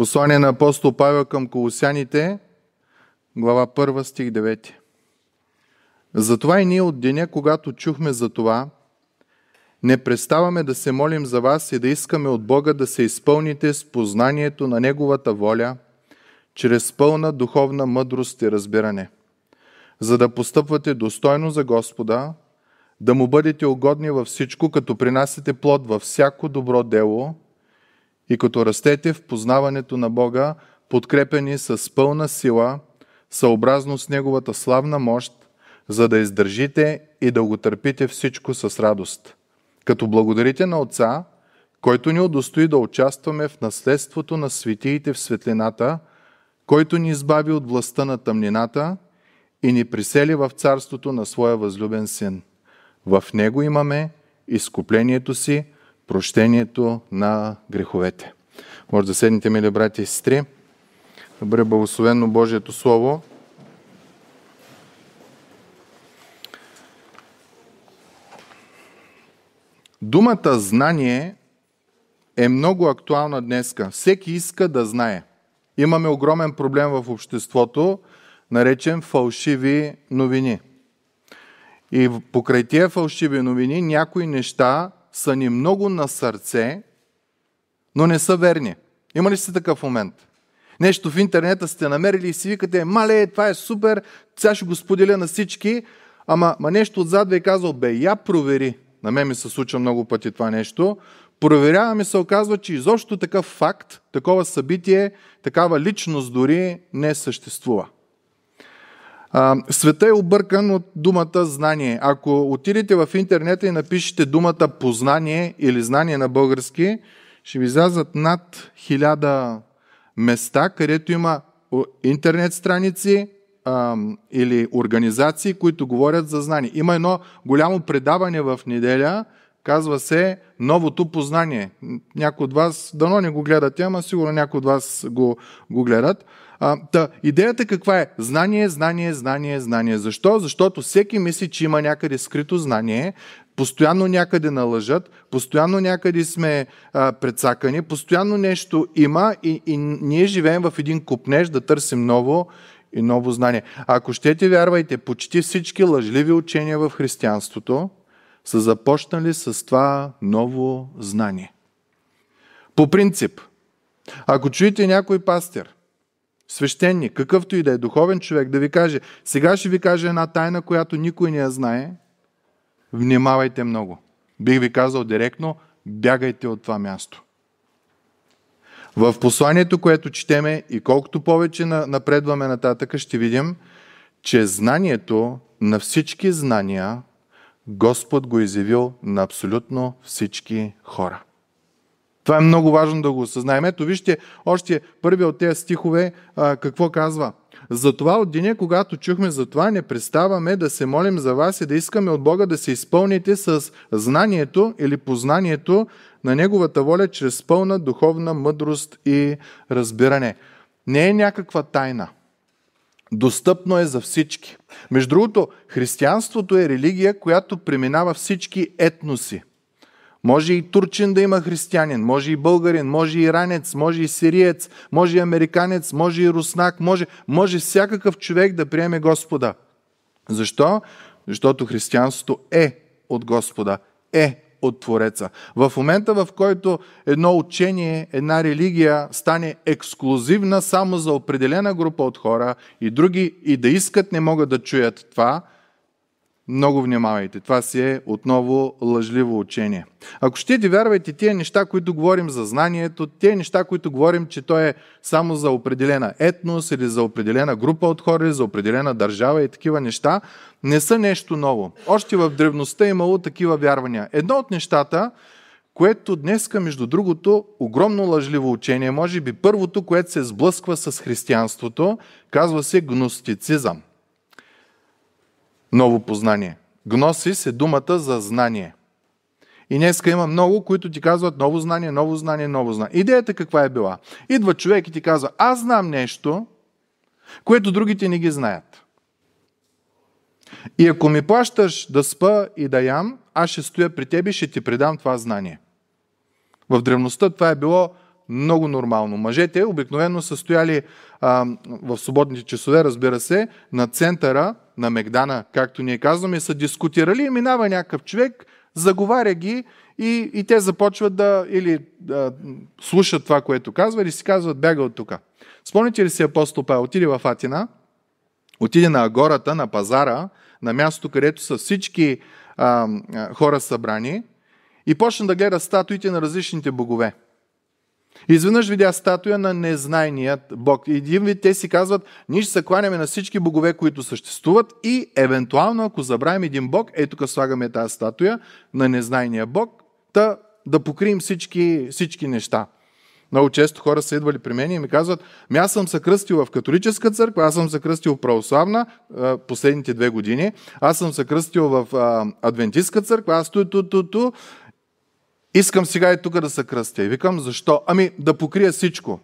Послание на апостол Павел към Колосяните, глава 1, стих 9. Затова и ние от деня, когато чухме за това, не преставаме да се молим за вас и да искаме от Бога да се изпълните с познанието на Неговата воля, чрез пълна духовна мъдрост и разбиране, за да постъпвате достойно за Господа, да му бъдете угодни във всичко, като принасяте плод във всяко добро дело и като растете в познаването на Бога, подкрепени с пълна сила, съобразно с Неговата славна мощ, за да издържите и да го търпите всичко с радост. Като благодарите на Отца, който ни удостои да участваме в наследството на светиите в светлината, който ни избави от властта на тъмнината и ни присели в царството на своя възлюбен син. В него имаме изкуплението си – прощението на греховете. Може да седнете, мили брати и сестри. Добре благословено Божието Слово. Думата знание е много актуална днеска. Всеки иска да знае. Имаме огромен проблем в обществото, наречен фалшиви новини. И покрай тия фалшиви новини някои неща са ни много на сърце, но не са верни. Има ли си такъв момент? Нещо в интернета сте намерили и си викате, мале, това е супер, сега ще го споделя на всички, ама ама нещо отзад ви е казал, бе, я провери. На мен ми се случва много пъти това нещо. Проверяваме се оказва, че изобщо такъв факт, такова събитие, такава личност дори не съществува света е объркан от думата знание. Ако отидете в интернета и напишете думата познание или знание на български, ще ви излязат над хиляда места, където има интернет страници или организации, които говорят за знание. Има едно голямо предаване в неделя, казва се Новото познание. Някои от вас, дано не го гледате, ама сигурно някои от вас го, го гледат. А, та, идеята каква е? Знание, знание, знание, знание. Защо? Защото всеки мисли, че има някъде скрито знание, постоянно някъде налъжат, постоянно някъде сме а, предсакани, постоянно нещо има и, и ние живеем в един купнеж да търсим ново и ново знание. А ако щете, вярвайте, почти всички лъжливи учения в християнството са започнали с това ново знание. По принцип, ако чуете някой пастир – свещеник, какъвто и да е духовен човек, да ви каже, сега ще ви кажа една тайна, която никой не я знае, внимавайте много. Бих ви казал директно, бягайте от това място. В посланието, което четеме и колкото повече напредваме нататъка, ще видим, че знанието на всички знания Господ го е изявил на абсолютно всички хора. Това е много важно да го осъзнаем. Ето вижте още първи от тези стихове а, какво казва. Затова от деня, когато чухме за това, не представаме да се молим за вас и да искаме от Бога да се изпълните с знанието или познанието на Неговата воля чрез пълна духовна мъдрост и разбиране. Не е някаква тайна. Достъпно е за всички. Между другото, християнството е религия, която преминава всички етноси – може и турчин да има християнин, може и българин, може и иранец, може и сириец, може и американец, може и руснак, може, може всякакъв човек да приеме Господа. Защо? Защото християнството е от Господа, е от Твореца. В момента, в който едно учение, една религия стане ексклюзивна само за определена група от хора и други и да искат не могат да чуят това – много внимавайте. Това си е отново лъжливо учение. Ако ще ти вярвайте тия неща, които говорим за знанието, тия неща, които говорим, че то е само за определена етнос или за определена група от хора или за определена държава и такива неща, не са нещо ново. Още в древността е имало такива вярвания. Едно от нещата, което днеска, между другото, огромно лъжливо учение, може би първото, което се сблъсква с християнството, казва се гностицизъм ново познание. Гносис е думата за знание. И днеска има много, които ти казват ново знание, ново знание, ново знание. Идеята каква е била? Идва човек и ти казва, аз знам нещо, което другите не ги знаят. И ако ми плащаш да спа и да ям, аз ще стоя при теб и ще ти предам това знание. В древността това е било много нормално. Мъжете обикновено са стояли а, в свободните часове, разбира се, на центъра на Мегдана, както ние казваме, са дискутирали и минава някакъв човек, заговаря ги и, и те започват да или да, слушат това, което казва, или си казват бяга от тук. Спомните ли си апостол Павел? Отиде в Атина, отиде на агората, на пазара, на място, където са всички а, а, хора събрани и почна да гледа статуите на различните богове. Изведнъж видя статуя на незнайният Бог. И един вид те си казват, ние ще се кланяме на всички богове, които съществуват и евентуално, ако забравим един Бог, ето тук слагаме тази статуя на незнайния Бог, та да покрием всички, всички неща. Много често хора са идвали при мен и ми казват, ми аз съм съкръстил в католическа църква, аз съм съкръстил в православна последните две години, аз съм съкръстил в адвентистка църква, аз ту, ту, ту, ту. Искам сега и тук да се кръстя. И викам, защо? Ами да покрия всичко.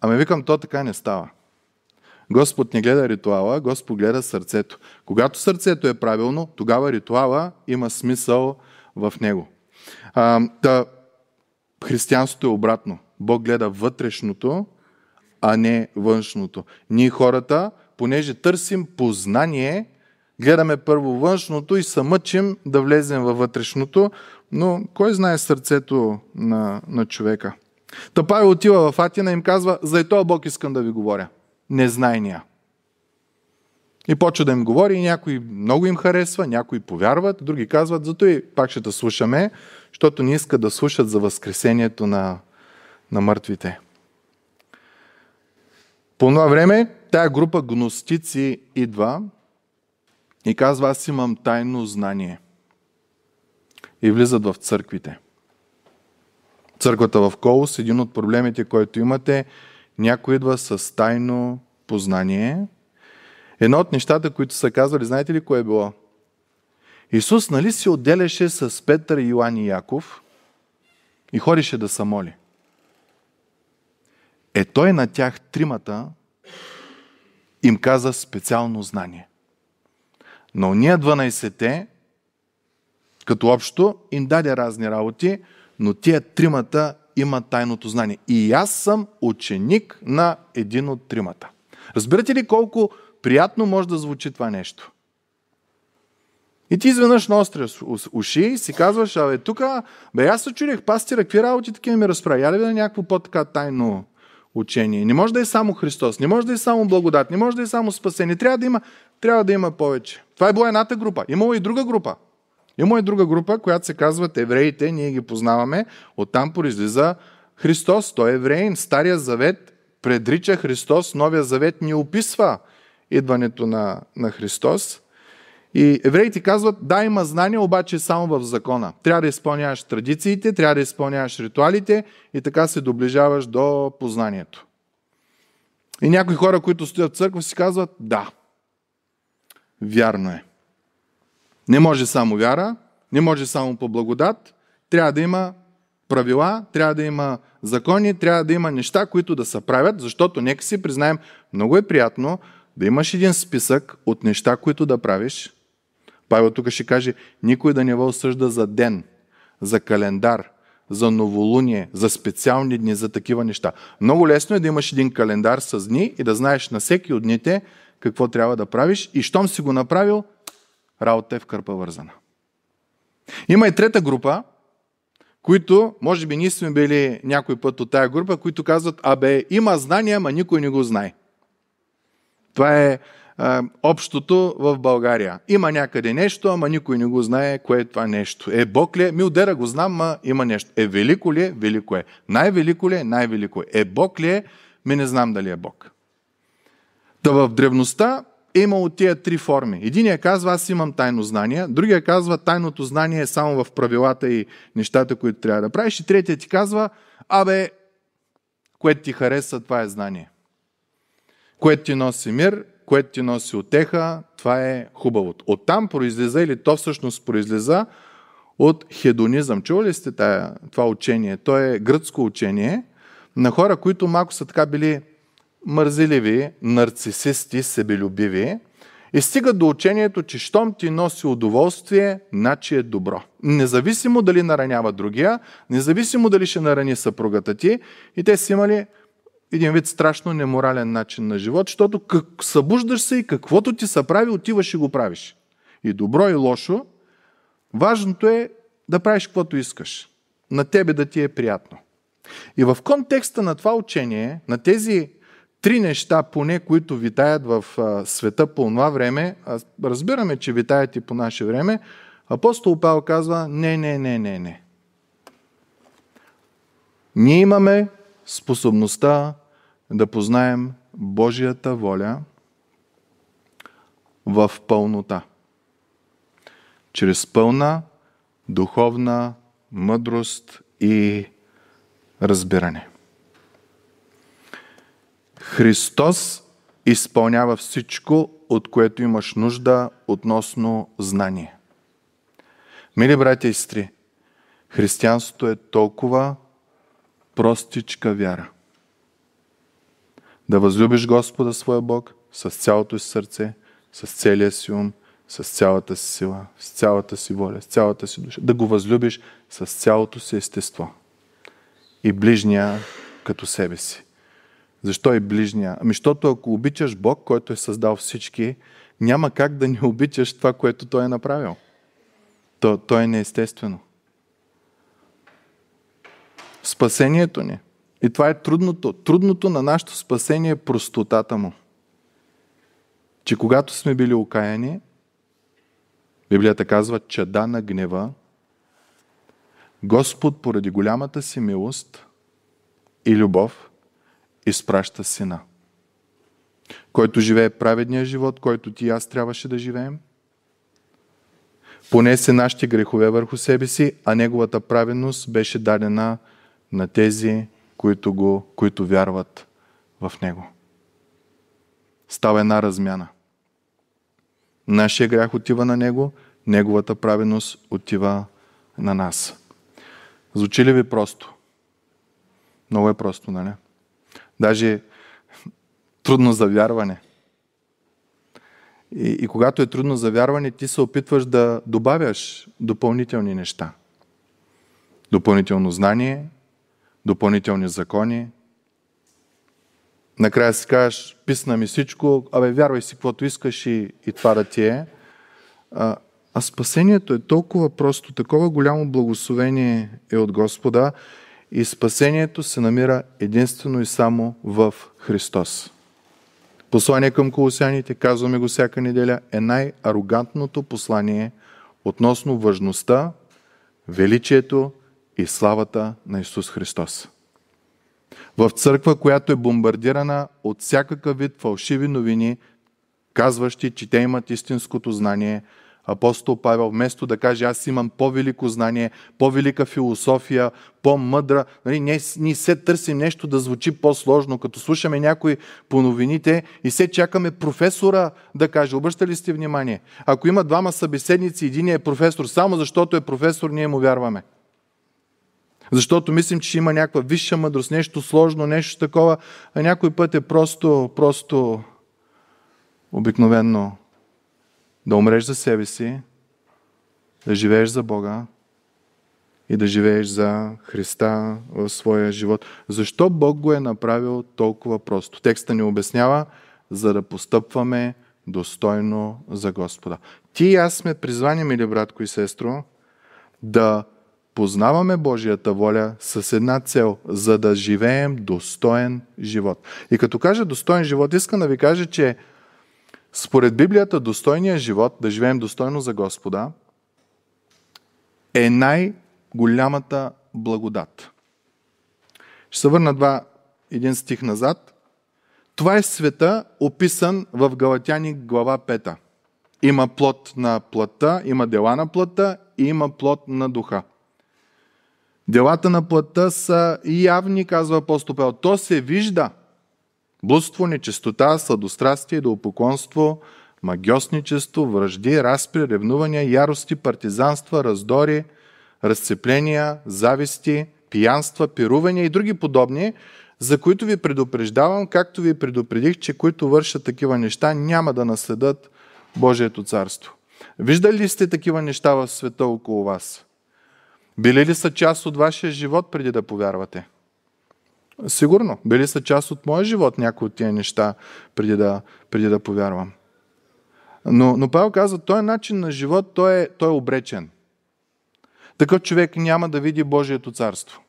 Ами викам, то така не става. Господ не гледа ритуала, Господ гледа сърцето. Когато сърцето е правилно, тогава ритуала има смисъл в него. А, да, християнството е обратно. Бог гледа вътрешното, а не външното. Ние хората, понеже търсим познание, гледаме първо външното и се мъчим да влезем във вътрешното, но кой знае сърцето на, на човека? Та Павел отива в Атина и им казва, за и този Бог искам да ви говоря. Незнайния. И почва да им говори, и някои много им харесва, някои повярват, други казват, зато и пак ще да слушаме, защото не искат да слушат за възкресението на, на мъртвите. По това време тая група гностици идва и казва, аз имам тайно знание и влизат в църквите. Църквата в Колос, един от проблемите, който имате, някой идва с тайно познание. Едно от нещата, които са казвали, знаете ли кое е било? Исус нали се отделяше с Петър, Йоан и Яков и ходеше да са моли. Е той на тях тримата им каза специално знание. На ние 12-те като общо им даде разни работи, но тия тримата имат тайното знание. И аз съм ученик на един от тримата. Разбирате ли колко приятно може да звучи това нещо? И ти изведнъж на наостряш уши и си казваш, абе, тук, бе, аз се чудих, пастира, какви работи такива ми разправя? Я ли да е някакво по-така тайно учение? Не може да е само Христос, не може да е само благодат, не може да е само спасение. Трябва да има, трябва да има повече. Това е била едната група. Имало и друга група. Има и друга група, която се казват евреите, ние ги познаваме. Оттам произлиза Христос, той е евреин. Стария завет предрича Христос, Новия завет ни описва идването на, на Христос. И евреите казват, да, има знание, обаче само в закона. Трябва да изпълняваш традициите, трябва да изпълняваш ритуалите и така се доближаваш до познанието. И някои хора, които стоят в църква, си казват, да, вярно е. Не може само вяра, не може само по благодат, трябва да има правила, трябва да има закони, трябва да има неща, които да се правят, защото нека си признаем, много е приятно да имаш един списък от неща, които да правиш. Павел тук ще каже, никой да не го осъжда за ден, за календар, за новолуние, за специални дни, за такива неща. Много лесно е да имаш един календар с дни и да знаеш на всеки от дните какво трябва да правиш и щом си го направил, работа е в кърпа вързана. Има и трета група, които, може би ние сме били някой път от тая група, които казват, абе, има знания, ама никой не го знае. Това е е общото в България. Има някъде нещо, ама никой не го знае кое е това нещо. Е, Бог ли е? Ми удера го знам, ма има нещо. Е, велико ли е? Велико е. Най-велико ли е? Най-велико е. Е, Бог ли е? Ми не знам дали е Бог. Та в древността е имало тия три форми. Единия казва, аз имам тайно знание, другия казва, тайното знание е само в правилата и нещата, които трябва да правиш, и третия ти казва, абе, което ти харесва, това е знание. Което ти носи мир, което ти носи отеха, това е хубавото. Оттам произлиза, или то всъщност произлиза от хедонизъм. Чували ли сте това учение? То е гръцко учение на хора, които малко са така били мързеливи, нарцисисти, себелюбиви и стигат до учението, че щом ти носи удоволствие, начи е добро. Независимо дали наранява другия, независимо дали ще нарани съпругата ти, и те са имали един вид страшно неморален начин на живот, защото как събуждаш се и каквото ти се прави, отиваш и го правиш. И добро, и лошо. Важното е да правиш каквото искаш. На тебе да ти е приятно. И в контекста на това учение, на тези три неща поне, които витаят в света по това време, а, разбираме, че витаят и по наше време, апостол Павел казва не, не, не, не, не. Ние имаме способността да познаем Божията воля в пълнота. Чрез пълна духовна мъдрост и разбиране. Христос изпълнява всичко, от което имаш нужда относно знание. Мили братя и сестри, християнството е толкова простичка вяра. Да възлюбиш Господа своя Бог с цялото си сърце, с целия си ум, с цялата си сила, с цялата си воля, с цялата си душа. Да го възлюбиш с цялото си естество. И ближния като себе си. Защо е ближния? Ами, защото ако обичаш Бог, който е създал всички, няма как да не обичаш това, което Той е направил. То, то е неестествено. Спасението ни. И това е трудното. Трудното на нашето спасение е простотата му. Че когато сме били окаяни, Библията казва, че да на гнева, Господ поради голямата си милост и любов – изпраща сина, който живее праведния живот, който ти и аз трябваше да живеем, понесе нашите грехове върху себе си, а неговата праведност беше дадена на тези, които, го, които вярват в него. Става една размяна. Нашия грях отива на него, неговата праведност отива на нас. Звучи ли ви просто? Много е просто, нали? Даже трудно за вярване. И, и когато е трудно за вярване, ти се опитваш да добавяш допълнителни неща. Допълнително знание, допълнителни закони. Накрая си кажеш, писна ми всичко, абе вярвай си каквото искаш и, и това да ти е. А, а спасението е толкова просто, такова голямо благословение е от Господа, и спасението се намира единствено и само в Христос. Послание към колосяните, казваме го всяка неделя, е най-арогантното послание относно важността, величието и славата на Исус Христос. В църква, която е бомбардирана от всякакъв вид фалшиви новини, казващи, че те имат истинското знание – Апостол Павел, вместо да каже аз имам по-велико знание, по-велика философия, по-мъдра, нали, ние, ние се търсим нещо да звучи по-сложно, като слушаме някои по новините и се чакаме професора да каже. Обръщали сте внимание? Ако има двама събеседници, един е професор, само защото е професор, ние му вярваме. Защото мислим, че има някаква висша мъдрост, нещо сложно, нещо такова, а някой път е просто, просто обикновено да умреш за себе си, да живееш за Бога и да живееш за Христа в своя живот. Защо Бог го е направил толкова просто? Текста ни обяснява, за да постъпваме достойно за Господа. Ти и аз сме призвани, мили братко и сестро, да познаваме Божията воля с една цел, за да живеем достоен живот. И като кажа достоен живот, искам да ви кажа, че според Библията, достойният живот, да живеем достойно за Господа, е най-голямата благодат. Ще се върна два, един стих назад. Това е света, описан в Галатяни глава 5. Има плод на плътта, има дела на плата и има плод на духа. Делата на плата са явни, казва апостол Павел. То се вижда – блудство, нечистота, сладострастие, доупоконство, магиосничество, връжди, разпри, ревнувания, ярости, партизанства, раздори, разцепления, зависти, пиянства, пирувания и други подобни, за които ви предупреждавам, както ви предупредих, че които вършат такива неща, няма да наследат Божието царство. Виждали ли сте такива неща в света около вас? Били ли са част от вашия живот преди да повярвате? Сигурно. Били са част от моя живот някои от тия неща, преди да, преди да повярвам. Но, но Павел казва, този е начин на живот, той е, той е обречен. Такъв човек няма да види Божието царство.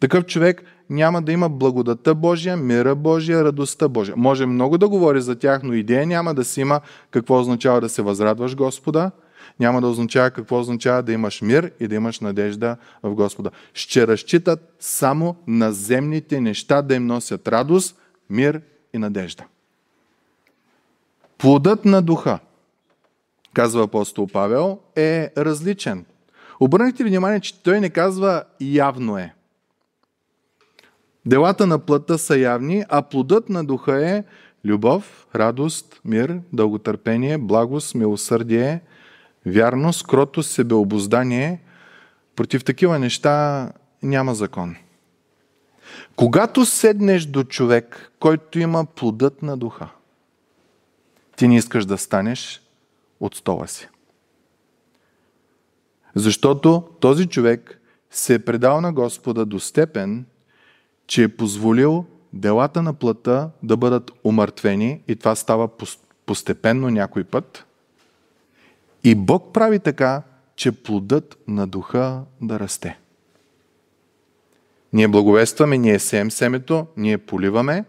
Такъв човек няма да има благодата Божия, мира Божия, радостта Божия. Може много да говори за тях, но идея няма да си има какво означава да се възрадваш Господа – няма да означава какво означава да имаш мир и да имаш надежда в Господа. Ще разчитат само на земните неща да им носят радост, мир и надежда. Плодът на духа, казва апостол Павел, е различен. Обърнахте внимание, че той не казва явно е. Делата на плътта са явни, а плодът на духа е любов, радост, мир, дълготърпение, благост, милосърдие, Вярност, скрото, себеобоздание, против такива неща няма закон. Когато седнеш до човек, който има плодът на духа, ти не искаш да станеш от стола си. Защото този човек се е предал на Господа до степен, че е позволил делата на плата да бъдат умъртвени и това става постепенно някой път – и Бог прави така, че плодът на духа да расте. Ние благовестваме, ние сеем семето, ние поливаме,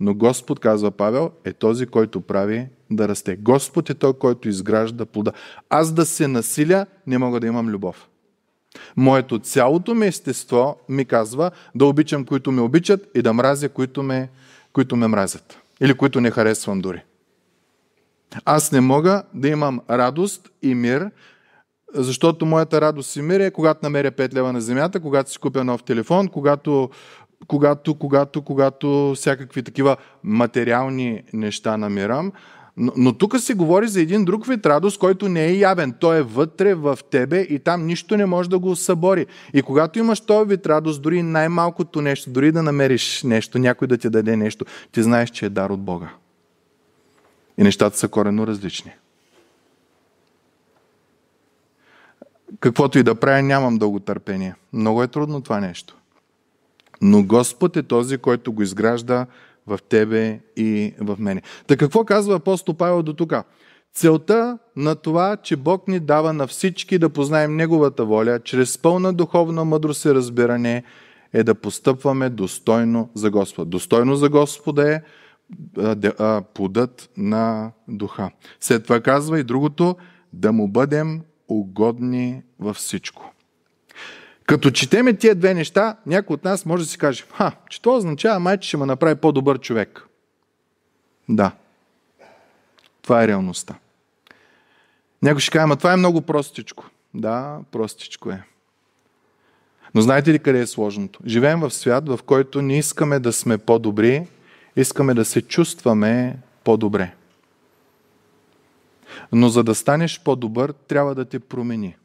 но Господ, казва Павел, е този, който прави да расте. Господ е той, който изгражда плода. Аз да се насиля, не мога да имам любов. Моето цялото ми естество ми казва да обичам, които ме обичат и да мразя, които ме, които ме мразят. Или които не харесвам дори. Аз не мога да имам радост и мир, защото моята радост и мир е когато намеря 5 лева на земята, когато си купя нов телефон, когато, когато, когато, когато всякакви такива материални неща намирам. Но, но тук се говори за един друг вид радост, който не е явен. Той е вътре в тебе и там нищо не може да го събори. И когато имаш този вид радост, дори най-малкото нещо, дори да намериш нещо, някой да ти даде нещо, ти знаеш, че е дар от Бога. И нещата са корено различни. Каквото и да правя, нямам дълго търпение. Много е трудно това нещо. Но Господ е този, който го изгражда в тебе и в мене. Та какво казва апостол Павел до тук? Целта на това, че Бог ни дава на всички да познаем Неговата воля, чрез пълна духовна мъдрост и разбиране, е да постъпваме достойно за Господа. Достойно за Господа е плодът на духа. След това казва и другото, да му бъдем угодни във всичко. Като четеме тия две неща, някой от нас може да си каже, ха, че това означава, майче ще ме направи по-добър човек. Да. Това е реалността. Някой ще каже, ама това е много простичко. Да, простичко е. Но знаете ли къде е сложното? Живеем в свят, в който не искаме да сме по-добри, искаме да се чувстваме по-добре. Но за да станеш по-добър, трябва да те промени.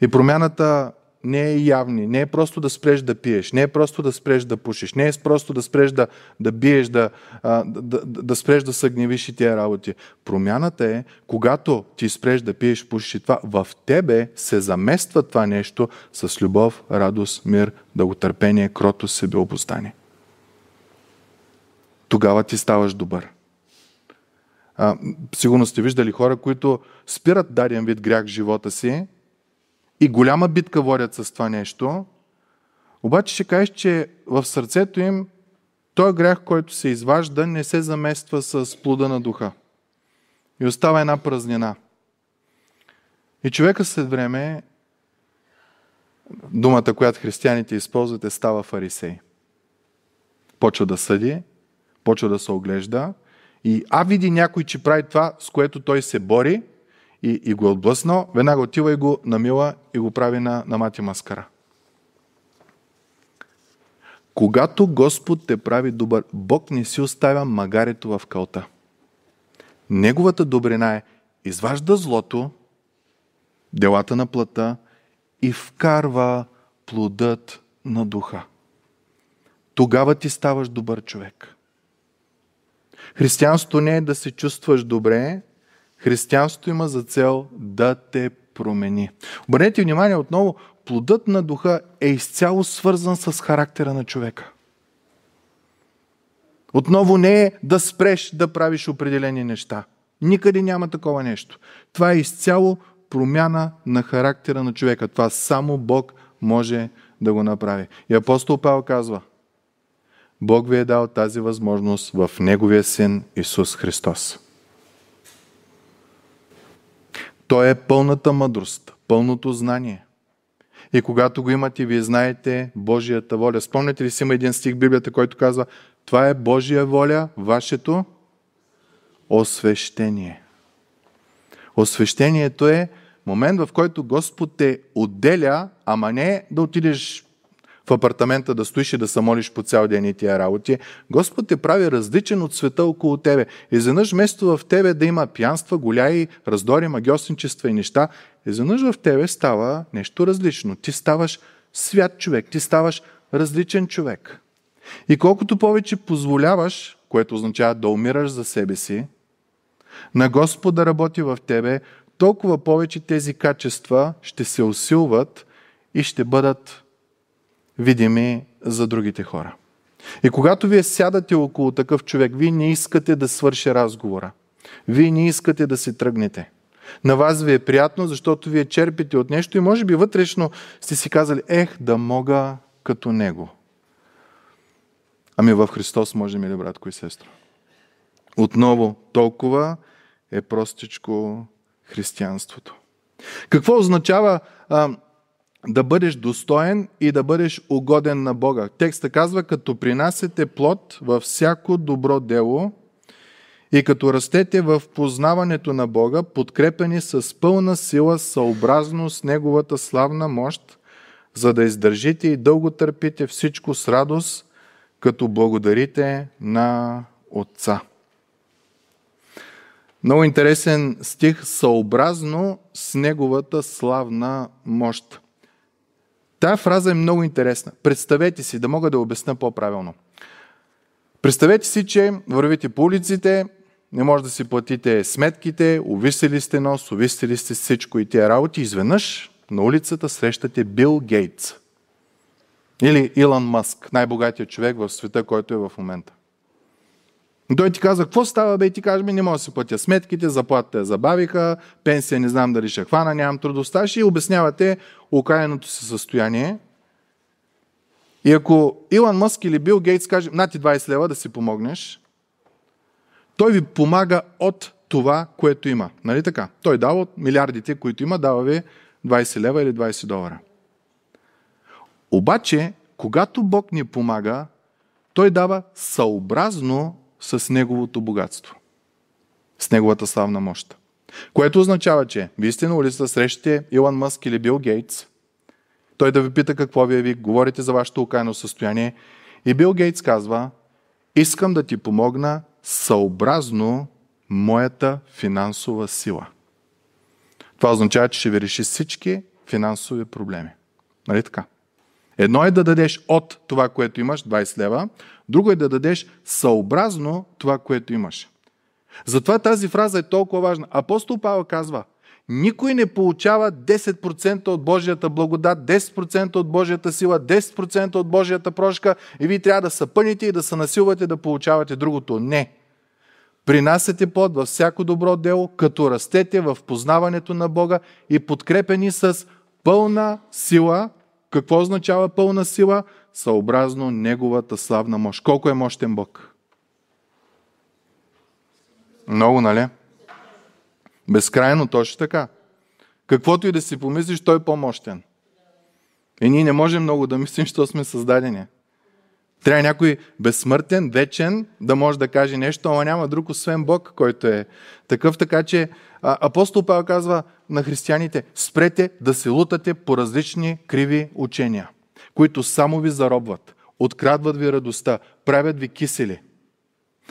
И промяната не е явни, не е просто да спреш да пиеш, не е просто да спреш да пушиш, не е просто да спреш да, да биеш, да, да, да, да спреш да съгневиш и тия работи. Промяната е, когато ти спреш да пиеш, пушиш и това, в тебе се замества това нещо с любов, радост, мир, дълготърпение, крото, себеобостание тогава ти ставаш добър. А, сигурно сте виждали хора, които спират даден вид грях в живота си и голяма битка водят с това нещо, обаче ще кажеш, че в сърцето им той грях, който се изважда, не се замества с плода на духа. И остава една празнина. И човека след време, думата, която християните използват е става фарисей. Почва да съди, почва да се оглежда и а види някой, че прави това, с което той се бори и, и го е отблъснал, веднага отива и го намила и го прави на, на мати маскара. Когато Господ те прави добър, Бог не си оставя магарето в калта. Неговата добрина е изважда злото, делата на плата и вкарва плодът на духа. Тогава ти ставаш добър човек. Християнството не е да се чувстваш добре, християнството има за цел да те промени. Обърнете внимание отново, плодът на духа е изцяло свързан с характера на човека. Отново не е да спреш да правиш определени неща. Никъде няма такова нещо. Това е изцяло промяна на характера на човека. Това само Бог може да го направи. И апостол Павел казва – Бог ви е дал тази възможност в Неговия Син Исус Христос. Той е пълната мъдрост, пълното знание. И когато го имате, вие знаете Божията воля. Спомняте ли си, има един стих в Библията, който казва, това е Божия воля, вашето освещение. Освещението е момент, в който Господ те отделя, ама не да отидеш в апартамента да стоиш и да се молиш по цял ден и тия работи. Господ те прави различен от света около тебе. Изведнъж вместо в тебе да има пиянства, голяи, раздори, магиосничества и неща, изведнъж в тебе става нещо различно. Ти ставаш свят човек, ти ставаш различен човек. И колкото повече позволяваш, което означава да умираш за себе си, на Господ да работи в тебе, толкова повече тези качества ще се усилват и ще бъдат видими за другите хора. И когато вие сядате около такъв човек, вие не искате да свърши разговора. Вие не искате да се тръгнете. На вас ви е приятно, защото вие черпите от нещо и може би вътрешно сте си казали, ех, да мога като него. Ами в Христос можем ли, братко и сестро? Отново, толкова е простичко християнството. Какво означава а, да бъдеш достоен и да бъдеш угоден на Бога. Текста казва, като принасете плод във всяко добро дело и като растете в познаването на Бога, подкрепени с пълна сила съобразно с Неговата славна мощ, за да издържите и дълго търпите всичко с радост, като благодарите на Отца. Много интересен стих, съобразно с Неговата славна мощ. Тая фраза е много интересна. Представете си, да мога да обясна по-правилно. Представете си, че вървите по улиците, не може да си платите сметките, увисели сте нос, увисели сте всичко и тия работи. Изведнъж на улицата срещате Бил Гейтс или Илон Мъск, най-богатия човек в света, който е в момента. Той ти казва, какво става бе? И ти кажа, не мога да си платя сметките, заплатата я забавиха, пенсия не знам дали ще хвана, нямам трудостаж и обяснявате окаяното си състояние. И ако Илон Мъск или Бил Гейтс каже, на ти 20 лева да си помогнеш, той ви помага от това, което има. Нали така? Той дава от милиардите, които има, дава ви 20 лева или 20 долара. Обаче, когато Бог ни помага, той дава съобразно с неговото богатство, с неговата славна мощ. Което означава, че вие сте на улица, срещате Илон Мъск или Бил Гейтс, той да ви пита какво ви е, ви говорите за вашето окаяно състояние и Бил Гейтс казва, искам да ти помогна съобразно моята финансова сила. Това означава, че ще ви реши всички финансови проблеми. Нали така? Едно е да дадеш от това, което имаш, 20 лева, друго е да дадеш съобразно това, което имаш. Затова тази фраза е толкова важна. Апостол Павел казва, никой не получава 10% от Божията благодат, 10% от Божията сила, 10% от Божията прошка и вие трябва да са пъните и да се насилвате да получавате другото. Не. Принасяте плод във всяко добро дело, като растете в познаването на Бога и подкрепени с пълна сила – какво означава пълна сила? Съобразно Неговата славна мощ. Колко е мощен Бог? Много, нали? Безкрайно, точно така. Каквото и да си помислиш, той е по-мощен. И ние не можем много да мислим, що сме създадени. Трябва някой безсмъртен, вечен, да може да каже нещо, ама няма друг освен Бог, който е такъв. Така че апостол Павел казва, на християните, спрете да се лутате по различни криви учения, които само ви заробват, открадват ви радостта, правят ви кисели –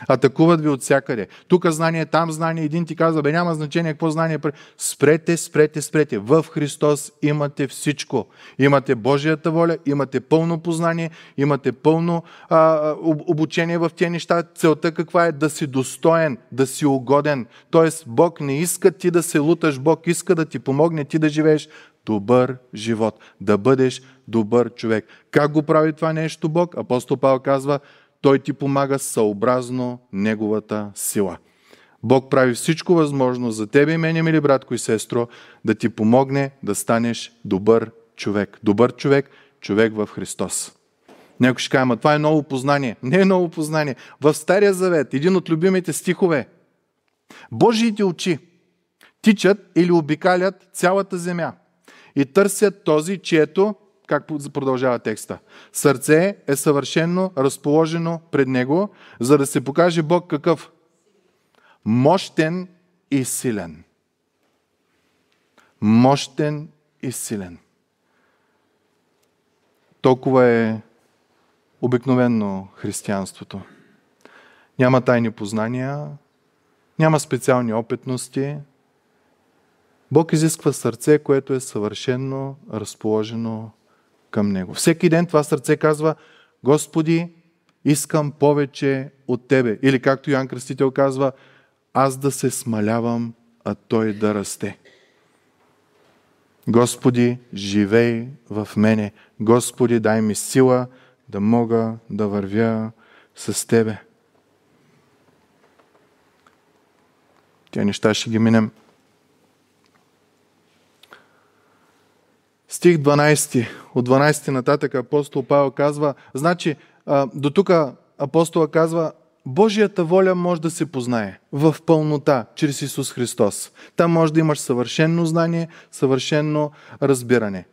Атакуват ви от всякъде. Тук знание, там знание. Един ти казва, бе няма значение какво знание. Спрете, спрете, спрете. В Христос имате всичко. Имате Божията воля, имате пълно познание, имате пълно а, обучение в тези неща. Целта каква е? Да си достоен, да си угоден. Тоест Бог не иска ти да се луташ, Бог иска да ти помогне ти да живееш добър живот, да бъдеш добър човек. Как го прави това нещо Бог? Апостол Павел казва – той ти помага съобразно Неговата сила. Бог прави всичко възможно за тебе и мене, мили братко и сестро, да ти помогне да станеш добър човек. Добър човек, човек в Христос. Някой ще каже, това е ново познание. Не е ново познание. В Стария Завет, един от любимите стихове, Божиите очи тичат или обикалят цялата земя и търсят този, чието как продължава текста. Сърце е съвършено разположено пред него, за да се покаже Бог какъв? Мощен и силен. Мощен и силен. Толкова е обикновено християнството. Няма тайни познания, няма специални опитности. Бог изисква сърце, което е съвършено разположено към Него. Всеки ден това сърце казва, Господи, искам повече от Тебе. Или както Йоан Кръстител казва, аз да се смалявам, а Той да расте. Господи, живей в мене. Господи, дай ми сила да мога да вървя с Тебе. Тя неща ще ги минем. Стих 12. От 12 нататък апостол Павел казва, значи до тук апостола казва, Божията воля може да се познае в пълнота, чрез Исус Христос. Там може да имаш съвършено знание, съвършено разбиране.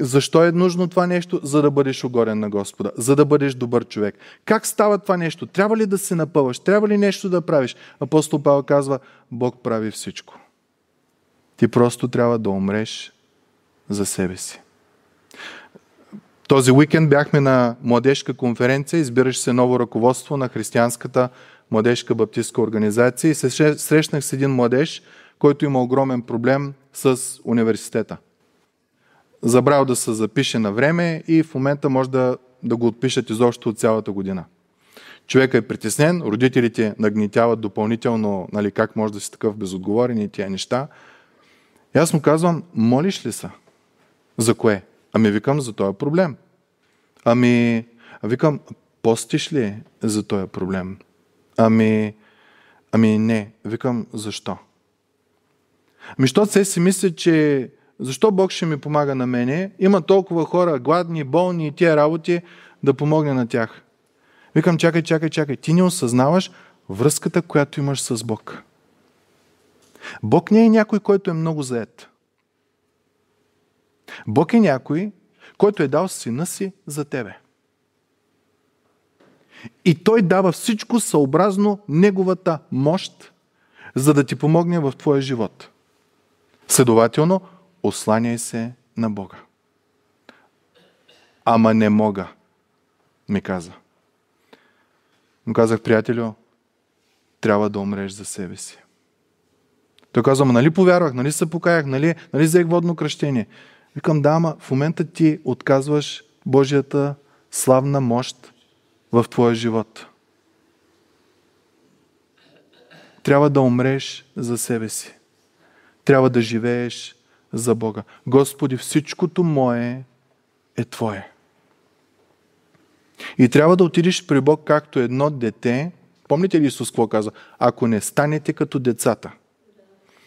Защо е нужно това нещо? За да бъдеш огорен на Господа, за да бъдеш добър човек. Как става това нещо? Трябва ли да се напъваш? Трябва ли нещо да правиш? Апостол Павел казва, Бог прави всичко. Ти просто трябва да умреш за себе си. Този уикенд бяхме на младежка конференция, избираше се ново ръководство на християнската младежка баптистска организация и се срещнах с един младеж, който има огромен проблем с университета. Забрал да се запише на време и в момента може да, да го отпишат изобщо от цялата година. Човека е притеснен, родителите нагнетяват допълнително нали, как може да си такъв безотговорен и тия неща. И аз му казвам, молиш ли се? За кое? Ами викам, за този проблем. Ами, викам, постиш ли за този проблем? Ами, ами не. Викам, защо? Ами, защото се си мисля, че защо Бог ще ми помага на мене? Има толкова хора, гладни, болни и тия работи, да помогне на тях. Викам, чакай, чакай, чакай. Ти не осъзнаваш връзката, която имаш с Бог. Бог не е някой, който е много заед. Бог е някой, който е дал сина си за тебе. И той дава всичко съобразно неговата мощ, за да ти помогне в твоя живот. Следователно, осланяй се на Бога. Ама не мога, ми каза. Му казах, приятелю, трябва да умреш за себе си. Той казва, нали повярвах, нали се покаях, нали, нали взех водно кръщение. Викам, да, ама в момента ти отказваш Божията славна мощ в твоя живот. Трябва да умреш за себе си. Трябва да живееш за Бога. Господи, всичкото мое е Твое. И трябва да отидеш при Бог както едно дете. Помните ли Исус какво каза? Ако не станете като децата,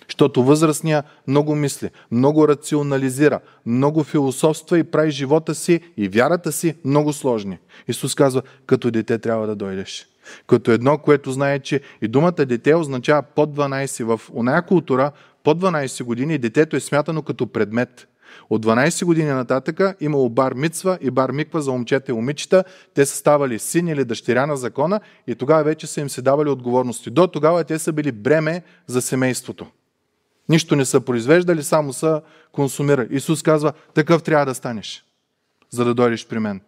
защото възрастния много мисли, много рационализира, много философства и прави живота си и вярата си много сложни. Исус казва, като дете трябва да дойдеш. Като едно, което знае, че и думата дете означава под 12. В оная култура под 12 години детето е смятано като предмет. От 12 години нататъка имало бар мицва и бар миква за момчета и момичета. Те са ставали син или дъщеря на закона и тогава вече са им се давали отговорности. До тогава те са били бреме за семейството. Нищо не са произвеждали, само са консумирали. Исус казва, такъв трябва да станеш, за да дойдеш при мен.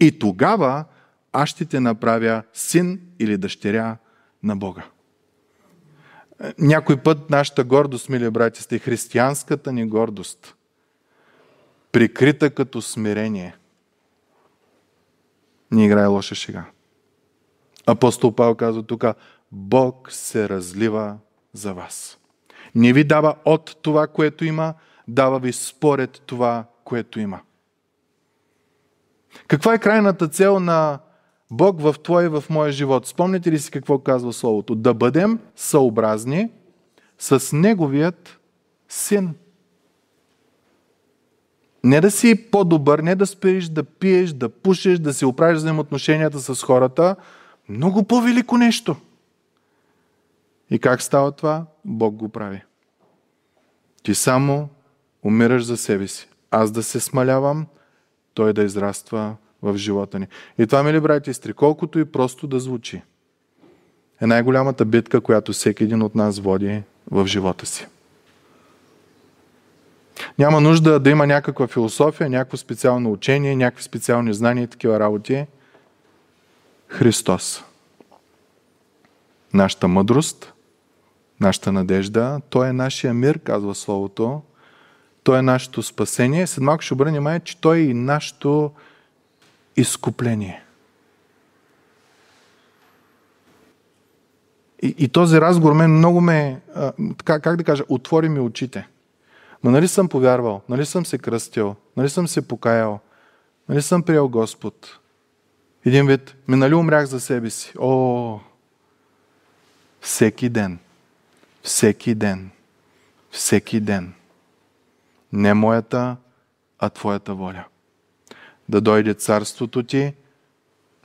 И тогава аз ще те направя син или дъщеря на Бога. Някой път нашата гордост, мили брати, сте християнската ни гордост, прикрита като смирение, ни играе лоша шега. Апостол Павел казва тук, Бог се разлива за вас. Не ви дава от това, което има, дава ви според това, което има. Каква е крайната цел на Бог в твой и в моя живот? Спомните ли си какво казва Словото? Да бъдем съобразни с Неговият син. Не да си по-добър, не да спириш да пиеш, да пушиш, да си оправиш взаимоотношенията с хората. Много по-велико нещо – и как става това? Бог го прави. Ти само умираш за себе си. Аз да се смалявам, той да израства в живота ни. И това, мили брати и сестри, колкото и просто да звучи, е най-голямата битка, която всеки един от нас води в живота си. Няма нужда да има някаква философия, някакво специално учение, някакви специални знания и такива работи. Христос. Нашата мъдрост, нашата надежда. Той е нашия мир, казва Словото. Той е нашето спасение. След малко ще обърнем внимание, че Той е и нашето изкупление. И, и този разговор мен много ме, а, така, как да кажа, отвори ми очите. Ма нали съм повярвал, нали съм се кръстил, нали съм се покаял, нали съм приел Господ. Един вид, ми нали умрях за себе си. О, всеки ден – всеки ден. Всеки ден. Не моята, а Твоята воля. Да дойде царството Ти.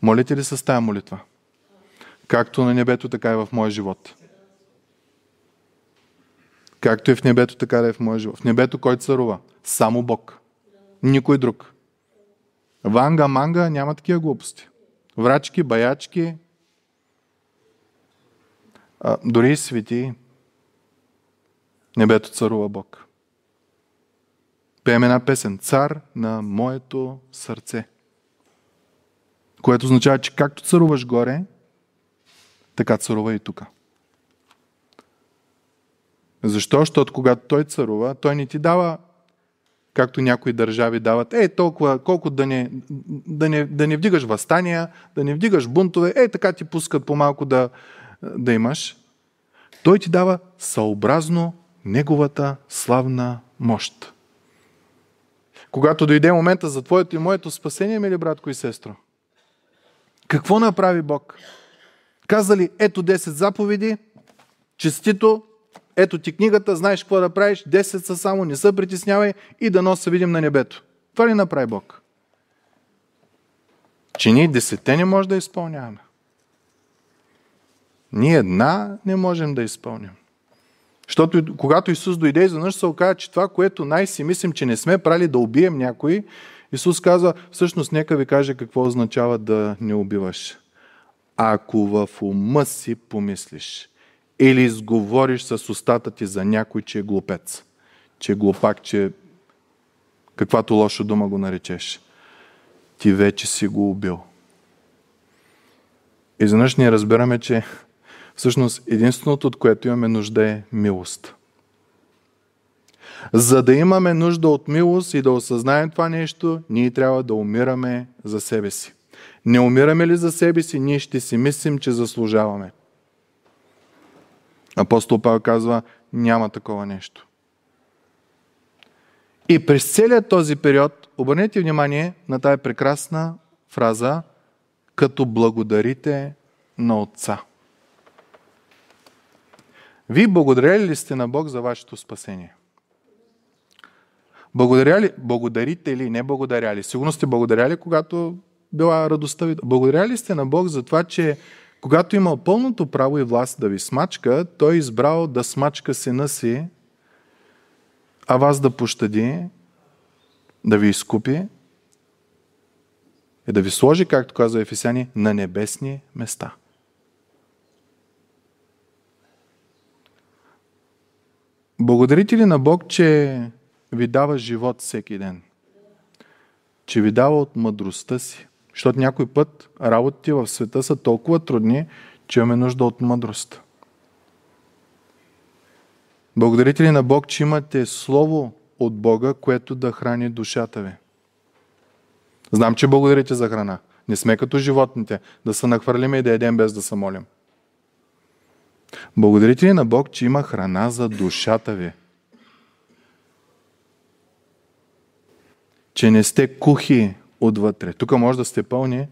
Молите ли с тая молитва? Както на небето, така и в моя живот. Както и в небето, така и е в моя живот. В небето кой царува? Само Бог. Никой друг. Ванга, манга, няма такива глупости. Врачки, баячки, а, дори и свети, небето царува Бог. Пеем една песен. Цар на моето сърце. Което означава, че както царуваш горе, така царува и тук. Защо? Защото когато той царува, той не ти дава, както някои държави дават, е, толкова, колко да не, да, не, да не вдигаш възстания, да не вдигаш бунтове, е, така ти пускат по-малко да, да имаш. Той ти дава съобразно Неговата славна мощ. Когато дойде момента за твоето и моето спасение, мили братко и сестро, какво направи Бог? Каза ли, ето 10 заповеди, честито, ето ти книгата, знаеш какво да правиш, 10 са само, не се притеснявай и дано се видим на небето. Това ли направи Бог? Че ние десете не може да изпълняваме. Ние една не можем да изпълним. Защото когато Исус дойде, изведнъж се оказа, че това, което най-си мислим, че не сме прали да убием някой, Исус казва, всъщност нека ви каже какво означава да не убиваш. Ако в ума си помислиш или изговориш с устата ти за някой, че е глупец, че е глупак, че каквато лоша дума го наречеш, ти вече си го убил. Изведнъж ние разбираме, че Всъщност, единственото, от което имаме нужда е милост. За да имаме нужда от милост и да осъзнаем това нещо, ние трябва да умираме за себе си. Не умираме ли за себе си, ние ще си мислим, че заслужаваме. Апостол Павел казва, няма такова нещо. И през целият този период, обърнете внимание на тая прекрасна фраза, като благодарите на Отца. Вие благодаря ли сте на Бог за вашето спасение? Благодаря ли, благодарите ли, не благодаря ли? Сигурно сте благодаряли, когато била радостта ви. Благодаря ли сте на Бог за това, че когато имал пълното право и власт да ви смачка, той избрал да смачка сина си, а вас да пощади, да ви изкупи и да ви сложи, както каза Ефесяни, на небесни места – Благодарите ли на Бог, че ви дава живот всеки ден? Че ви дава от мъдростта си? Защото някой път работите в света са толкова трудни, че имаме нужда от мъдрост. Благодарите ли на Бог, че имате Слово от Бога, което да храни душата ви? Знам, че благодарите за храна. Не сме като животните, да се нахвърлиме и да едем без да се молим. Благодарите ли на Бог, че има храна за душата ви? Че не сте кухи отвътре. Тук може да сте пълни,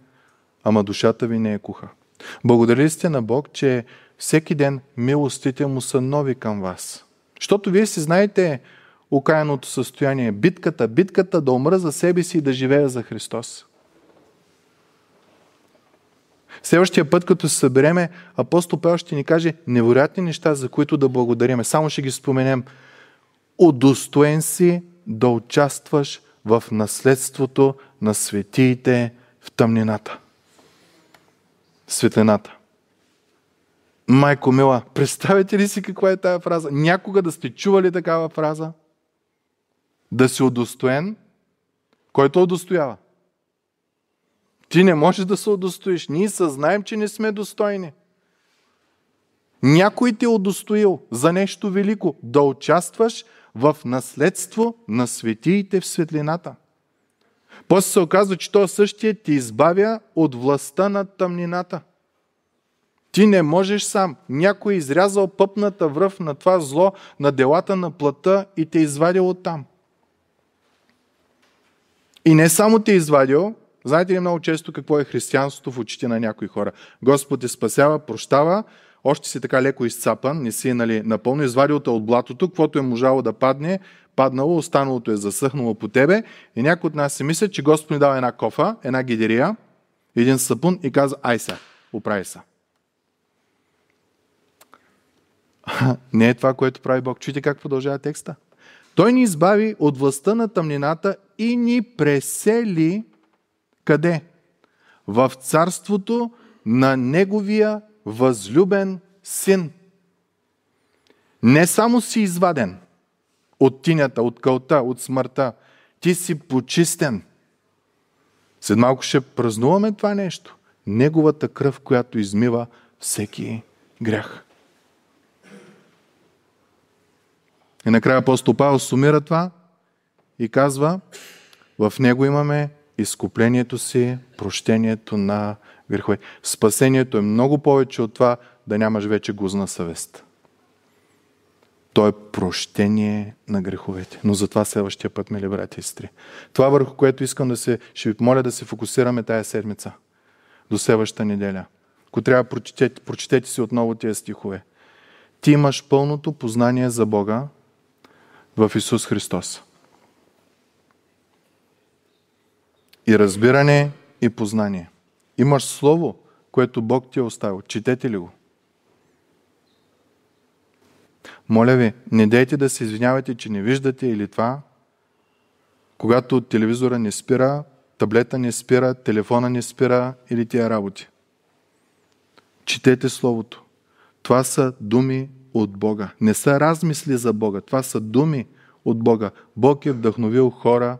ама душата ви не е куха. Благодарите сте на Бог, че всеки ден милостите му са нови към вас. Защото вие си знаете окаяното състояние, битката, битката да умра за себе си и да живея за Христос. Следващия е път, като се събереме, апостол Павел ще ни каже невероятни неща, за които да благодариме. Само ще ги споменем. Удостоен си да участваш в наследството на светиите в тъмнината. Светлината. Майко мила, представете ли си каква е тая фраза? Някога да сте чували такава фраза? Да си удостоен? Който удостоява? Ти не можеш да се удостоиш. Ние съзнаем, че не сме достойни. Някой те е удостоил за нещо велико. Да участваш в наследство на светиите в светлината. После се оказва, че той същия ти избавя от властта на тъмнината. Ти не можеш сам. Някой е изрязал пъпната връв на това зло, на делата на плата и те е извадил оттам. И не само те е извадил, Знаете ли много често какво е християнството в очите на някои хора? Господ те спасява, прощава, още си така леко изцапан, не си нали, напълно извадил те от блатото, каквото е можало да падне, паднало, останалото е засъхнало по тебе. И някой от нас си мисля, че Господ ни дава една кофа, една гидерия, един сапун и каза, ай се, оправи са. Не е това, което прави Бог. Чуйте как продължава текста. Той ни избави от властта на тъмнината и ни пресели къде? В царството на неговия възлюбен син. Не само си изваден от тинята, от кълта, от смъртта, ти си почистен. След малко ще празнуваме това нещо. Неговата кръв, която измива всеки грях. И накрая апостол Павел сумира това и казва, в него имаме изкуплението си, прощението на грехове. Спасението е много повече от това да нямаш вече гузна съвест. То е прощение на греховете. Но за това следващия път, мили брати и сестри. Това върху което искам да се, ще ви моля да се фокусираме тая седмица. До следващата неделя. Ако трябва, прочетете, прочетете си отново тези стихове. Ти имаш пълното познание за Бога в Исус Христос. и разбиране, и познание. Имаш Слово, което Бог ти е оставил. Четете ли го? Моля ви, не дейте да се извинявате, че не виждате или това. Когато телевизора не спира, таблета не спира, телефона не спира или тия работи. Четете Словото. Това са думи от Бога. Не са размисли за Бога. Това са думи от Бога. Бог е вдъхновил хора,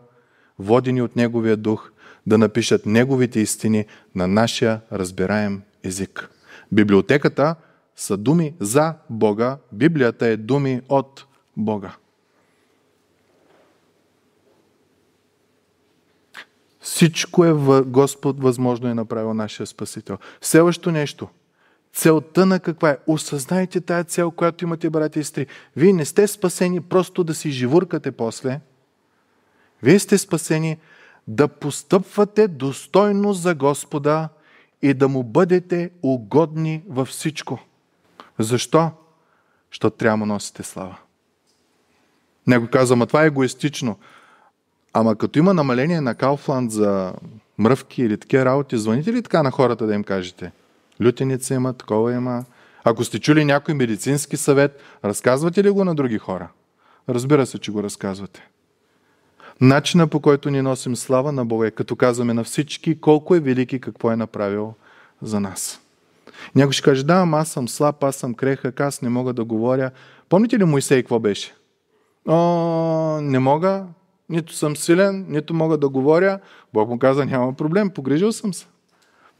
водени от Неговия дух, да напишат неговите истини на нашия разбираем език. Библиотеката са думи за Бога, Библията е думи от Бога. Всичко е Господ възможно е направил нашия Спасител. Следващо нещо. Целта на каква е? Осъзнайте тая цел, която имате, брати и сестри. Вие не сте спасени просто да си живуркате после. Вие сте спасени да постъпвате достойно за Господа и да му бъдете угодни във всичко. Защо? Защото трябва да носите слава. Някой казва, ама това е егоистично. Ама като има намаление на Кауфланд за мръвки или такива работи, звъните ли така на хората да им кажете? Лютеница има, такова има. Ако сте чули някой медицински съвет, разказвате ли го на други хора? Разбира се, че го разказвате. Начина по който ни носим слава на Бога е като казваме на всички колко е велик и какво е направил за нас. Някой ще каже, да, аз съм слаб, аз съм крехък, аз не мога да говоря. Помните ли Моисей какво беше? О, не мога, нито съм силен, нито мога да говоря. Бог му каза, няма проблем, погрижил съм се.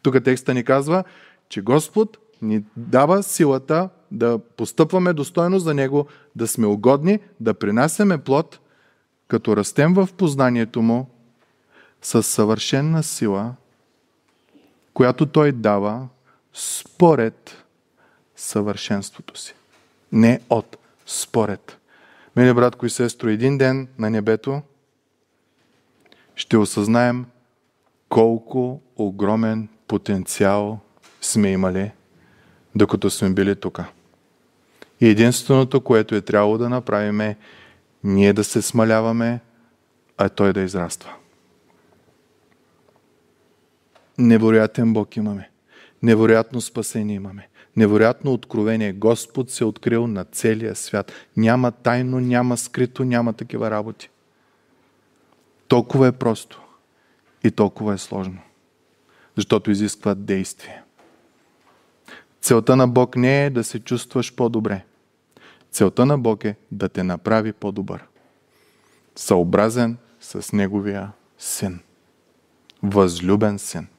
Тук текста ни казва, че Господ ни дава силата да постъпваме достойно за Него, да сме угодни, да принасяме плод като растем в познанието му с съвършенна сила, която той дава според съвършенството си. Не от, според. Мили братко и сестро, един ден на небето ще осъзнаем колко огромен потенциал сме имали, докато сме били тук. И единственото, което е трябвало да направим е ние да се смаляваме, а Той да израства. Невероятен Бог имаме. Невероятно спасение имаме. Невероятно откровение. Господ се е открил на целия свят. Няма тайно, няма скрито, няма такива работи. Толкова е просто и толкова е сложно. Защото изисква действие. Целта на Бог не е да се чувстваш по-добре. Целта на Бог е да те направи по-добър. Съобразен с Неговия син. Възлюбен син.